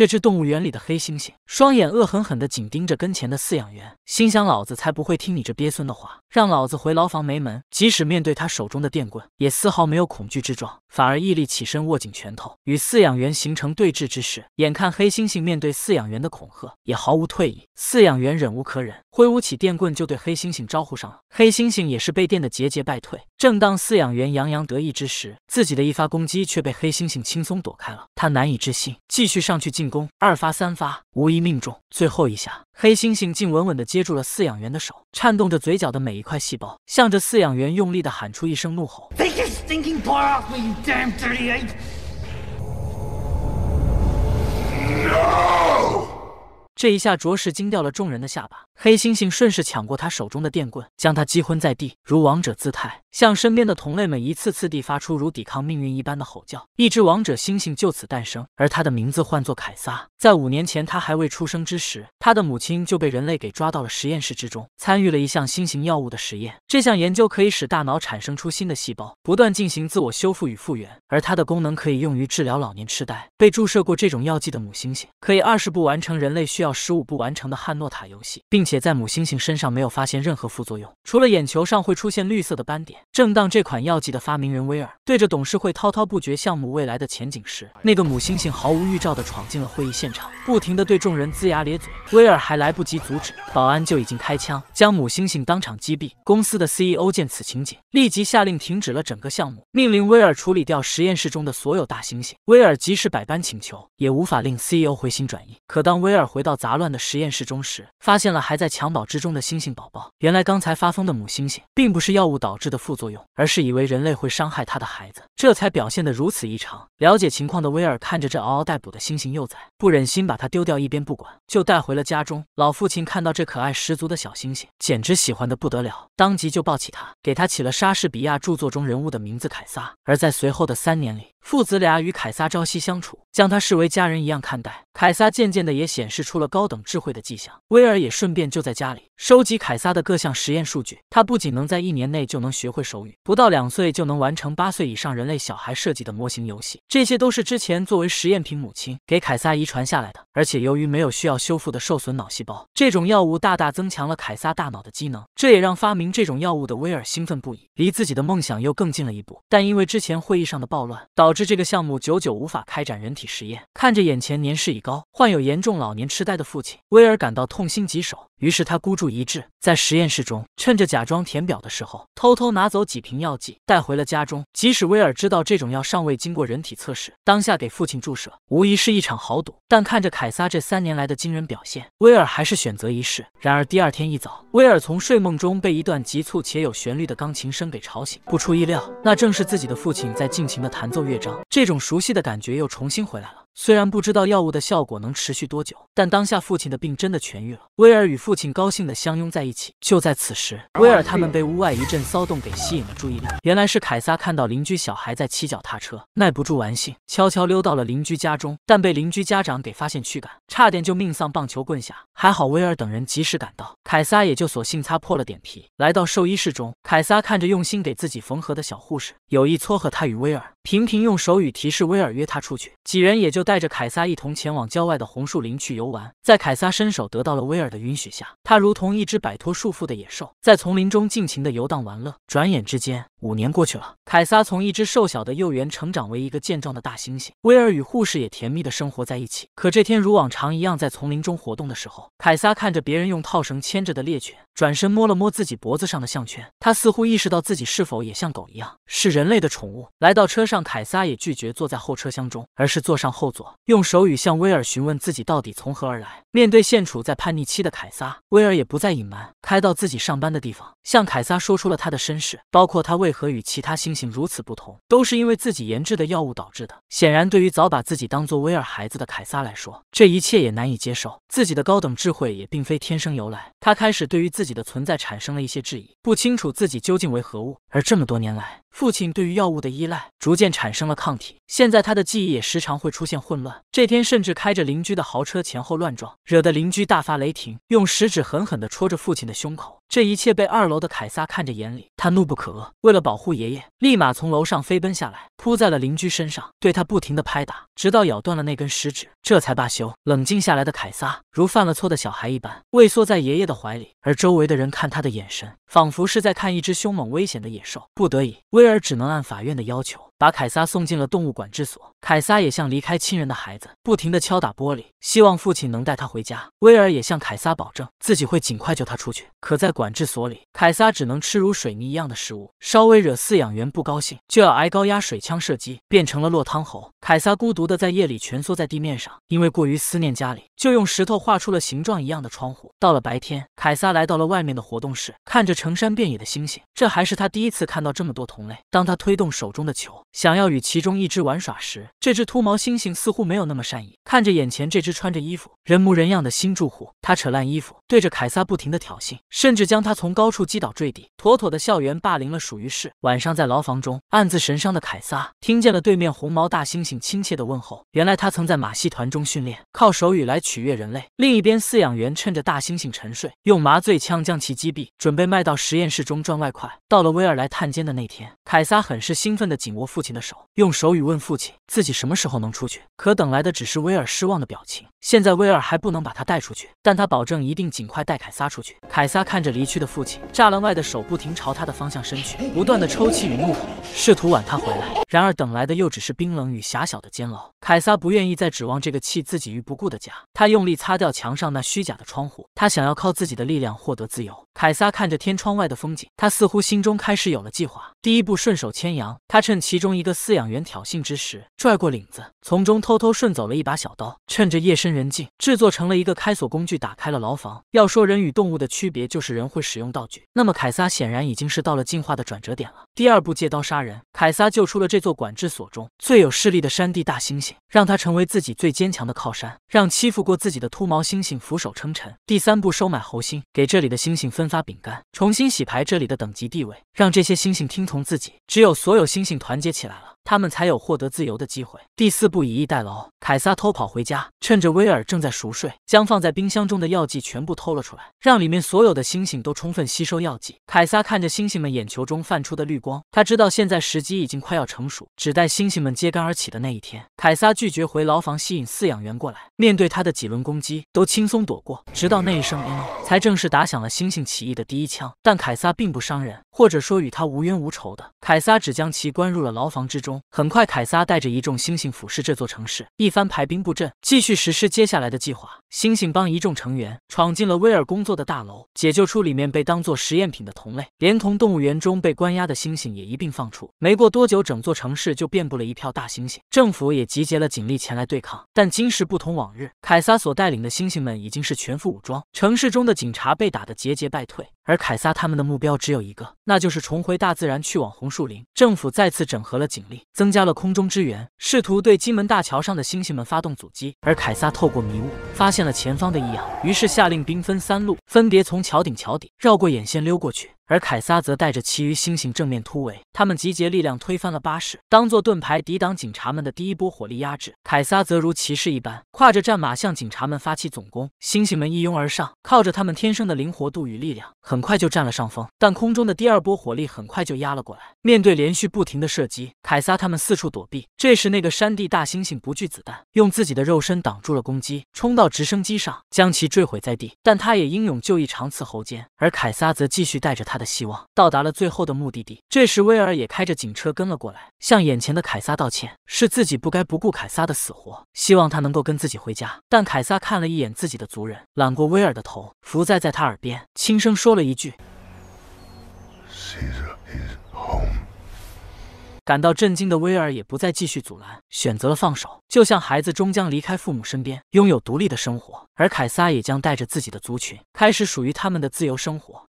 这只动物园里的黑猩猩，双眼恶狠狠地紧盯着跟前的饲养员，心想：老子才不会听你这鳖孙的话，让老子回牢房没门。即使面对他手中的电棍，也丝毫没有恐惧之状，反而屹立起身，握紧拳头，与饲养员形成对峙之势。眼看黑猩猩面对饲养员的恐吓也毫无退意，饲养员忍无可忍，挥舞起电棍就对黑猩猩招呼上了。黑猩猩也是被电的节节败退。正当饲养员洋洋得意之时，自己的一发攻击却被黑猩猩轻松躲开了。他难以置信，继续上去进攻，二发三发，无一命中。最后一下，黑猩猩竟稳稳的接住了饲养员的手，颤动着嘴角的每一块细胞，向着饲养员用力的喊出一声怒吼 t a k this stinking paw o me, you damn dirty 这一下着实惊掉了众人的下巴。黑猩猩顺势抢过他手中的电棍，将他击昏在地，如王者姿态向身边的同类们一次次地发出如抵抗命运一般的吼叫。一只王者猩猩就此诞生，而它的名字唤作凯撒。在五年前他还未出生之时，他的母亲就被人类给抓到了实验室之中，参与了一项新型药物的实验。这项研究可以使大脑产生出新的细胞，不断进行自我修复与复原，而它的功能可以用于治疗老年痴呆。被注射过这种药剂的母猩猩可以二十步完成人类需要十五步完成的汉诺塔游戏，并且。且在母猩猩身上没有发现任何副作用，除了眼球上会出现绿色的斑点。正当这款药剂的发明人威尔对着董事会滔滔不绝项目未来的前景时，那个母猩猩毫无预兆的闯进了会议现场，不停的对众人龇牙咧嘴。威尔还来不及阻止，保安就已经开枪将母猩猩当场击毙。公司的 CEO 见此情景，立即下令停止了整个项目，命令威尔处理掉实验室中的所有大猩猩。威尔即使百般请求，也无法令 CEO 回心转意。可当威尔回到杂乱的实验室中时，发现了还在襁褓之中的猩猩宝宝。原来刚才发疯的母猩猩并不是药物导致的副作用，而是以为人类会伤害它的孩子，这才表现得如此异常。了解情况的威尔看着这嗷嗷待哺的猩猩幼崽，不忍心把它丢掉一边不管，就带回了家中。老父亲看到这可爱十足的小猩猩，简直喜欢的不得了，当即就抱起它，给它起了莎士比亚著作中人物的名字凯撒。而在随后的三年里，父子俩与凯撒朝夕相处，将他视为家人一样看待。凯撒渐渐的也显示出了高等智慧的迹象。威尔也顺便就在家里收集凯撒的各项实验数据。他不仅能在一年内就能学会手语，不到两岁就能完成八岁以上人类小孩设计的模型游戏。这些都是之前作为实验品母亲给凯撒遗传下来的。而且由于没有需要修复的受损脑细胞，这种药物大大增强了凯撒大脑的机能。这也让发明这种药物的威尔兴奋不已，离自己的梦想又更近了一步。但因为之前会议上的暴乱导。导致这个项目久久无法开展人体实验。看着眼前年事已高、患有严重老年痴呆的父亲，威尔感到痛心疾首。于是他孤注一掷，在实验室中趁着假装填表的时候，偷偷拿走几瓶药剂带回了家中。即使威尔知道这种药尚未经过人体测试，当下给父亲注射无疑是一场豪赌。但看着凯撒这三年来的惊人表现，威尔还是选择一试。然而第二天一早，威尔从睡梦中被一段急促且有旋律的钢琴声给吵醒。不出意料，那正是自己的父亲在尽情的弹奏乐章。这种熟悉的感觉又重新回来了。虽然不知道药物的效果能持续多久，但当下父亲的病真的痊愈了。威尔与父亲高兴的相拥在一起。就在此时，威尔他们被屋外一阵骚动给吸引了注意力。原来是凯撒看到邻居小孩在骑脚踏车，耐不住玩性，悄悄溜到了邻居家中，但被邻居家长给发现驱赶，差点就命丧棒球棍下。还好威尔等人及时赶到。凯撒也就索性擦破了点皮，来到兽医室中。凯撒看着用心给自己缝合的小护士，有意撮合他与威尔，频频用手语提示威尔约他出去。几人也就带着凯撒一同前往郊外的红树林去游玩。在凯撒伸手得到了威尔的允许下，他如同一只摆脱束缚的野兽，在丛林中尽情的游荡玩乐。转眼之间，五年过去了，凯撒从一只瘦小的幼猿成长为一个健壮的大猩猩。威尔与护士也甜蜜的生活在一起。可这天如往常一样在丛林中活动的时候，凯撒看着别人用套绳牵。牵着的猎犬转身摸了摸自己脖子上的项圈，他似乎意识到自己是否也像狗一样是人类的宠物。来到车上，凯撒也拒绝坐在后车厢中，而是坐上后座，用手语向威尔询问自己到底从何而来。面对现处在叛逆期的凯撒，威尔也不再隐瞒，开到自己上班的地方，向凯撒说出了他的身世，包括他为何与其他猩猩如此不同，都是因为自己研制的药物导致的。显然，对于早把自己当做威尔孩子的凯撒来说，这一切也难以接受。自己的高等智慧也并非天生由来，他。他开始对于自己的存在产生了一些质疑，不清楚自己究竟为何物。而这么多年来，父亲对于药物的依赖逐渐产生了抗体，现在他的记忆也时常会出现混乱。这天甚至开着邻居的豪车前后乱撞，惹得邻居大发雷霆，用食指狠狠地戳着父亲的胸口。这一切被二楼的凯撒看着眼里，他怒不可遏。为了保护爷爷，立马从楼上飞奔下来，扑在了邻居身上，对他不停的拍打，直到咬断了那根食指，这才罢休。冷静下来的凯撒如犯了错的小孩一般，畏缩在爷爷的怀里。而周围的人看他的眼神，仿佛是在看一只凶猛危险的野兽。不得已，威尔只能按法院的要求。把凯撒送进了动物管制所，凯撒也像离开亲人的孩子，不停地敲打玻璃，希望父亲能带他回家。威尔也向凯撒保证，自己会尽快救他出去。可在管制所里，凯撒只能吃如水泥一样的食物，稍微惹饲养员不高兴，就要挨高压水枪射击，变成了落汤猴。凯撒孤独地在夜里蜷缩在地面上，因为过于思念家里，就用石头画出了形状一样的窗户。到了白天，凯撒来到了外面的活动室，看着成山遍野的星星，这还是他第一次看到这么多同类。当他推动手中的球，想要与其中一只玩耍时，这只秃毛猩猩似乎没有那么善意。看着眼前这只穿着衣服、人模人样的新住户，他扯烂衣服，对着凯撒不停的挑衅，甚至将他从高处击倒坠地，妥妥的校园霸凌了属于是。晚上在牢房中暗自神伤的凯撒，听见了对面红毛大猩猩亲切的问候。原来他曾在马戏团中训练，靠手语来取悦人类。另一边，饲养员趁着大猩猩沉睡，用麻醉枪将其击毙，准备卖到实验室中赚外快。到了威尔来探监的那天，凯撒很是兴奋的紧握。父亲的手用手语问父亲自己什么时候能出去，可等来的只是威尔失望的表情。现在威尔还不能把他带出去，但他保证一定尽快带凯撒出去。凯撒看着离去的父亲，栅栏外的手不停朝他的方向伸去，不断的抽泣与怒吼，试图挽他回来。然而等来的又只是冰冷与狭小的监牢。凯撒不愿意再指望这个弃自己于不顾的家，他用力擦掉墙上那虚假的窗户，他想要靠自己的力量获得自由。凯撒看着天窗外的风景，他似乎心中开始有了计划。第一步，顺手牵羊，他趁其中。一个饲养员挑衅之时，拽过领子，从中偷偷顺走了一把小刀。趁着夜深人静，制作成了一个开锁工具，打开了牢房。要说人与动物的区别，就是人会使用道具，那么凯撒显然已经是到了进化的转折点了。第二步，借刀杀人。凯撒救出了这座管制所中最有势力的山地大猩猩，让他成为自己最坚强的靠山，让欺负过自己的秃毛猩猩俯首称臣。第三步，收买猴心，给这里的猩猩分发饼干，重新洗牌这里的等级地位，让这些猩猩听从自己。只有所有猩猩团结起来了。他们才有获得自由的机会。第四步，以逸待劳。凯撒偷跑回家，趁着威尔正在熟睡，将放在冰箱中的药剂全部偷了出来，让里面所有的猩猩都充分吸收药剂。凯撒看着猩猩们眼球中泛出的绿光，他知道现在时机已经快要成熟，只待猩猩们揭竿而起的那一天。凯撒拒绝回牢房，吸引饲养员过来，面对他的几轮攻击，都轻松躲过，直到那一声“嗯、才正式打响了猩猩起义的第一枪。但凯撒并不伤人。或者说与他无冤无仇的凯撒，只将其关入了牢房之中。很快，凯撒带着一众猩猩俯视这座城市，一番排兵布阵，继续实施接下来的计划。猩猩帮一众成员闯进了威尔工作的大楼，解救出里面被当做实验品的同类，连同动物园中被关押的猩猩也一并放出。没过多久，整座城市就遍布了一票大猩猩，政府也集结了警力前来对抗。但今时不同往日，凯撒所带领的猩猩们已经是全副武装，城市中的警察被打得节节败退。而凯撒他们的目标只有一个，那就是重回大自然，去往红树林。政府再次整合了警力，增加了空中支援，试图对金门大桥上的猩猩们发动阻击。而凯撒透过迷雾发现了前方的异样，于是下令兵分三路，分别从桥顶、桥底绕过眼线溜过去。而凯撒则带着其余猩猩正面突围，他们集结力量推翻了巴士，当做盾牌抵挡警察们的第一波火力压制。凯撒则如骑士一般，跨着战马向警察们发起总攻。猩猩们一拥而上，靠着他们天生的灵活度与力量，很快就占了上风。但空中的第二波火力很快就压了过来，面对连续不停的射击，凯撒他们四处躲避。这时，那个山地大猩猩不惧子弹，用自己的肉身挡住了攻击，冲到直升机上将其坠毁在地，但他也英勇就义，长刺喉间。而凯撒则继续带着他。的希望到达了最后的目的地。这时，威尔也开着警车跟了过来，向眼前的凯撒道歉，是自己不该不顾凯撒的死活，希望他能够跟自己回家。但凯撒看了一眼自己的族人，揽过威尔的头，伏在在他耳边，轻声说了一句：“感到震惊的威尔也不再继续阻拦，选择了放手，就像孩子终将离开父母身边，拥有独立的生活。而凯撒也将带着自己的族群，开始属于他们的自由生活。”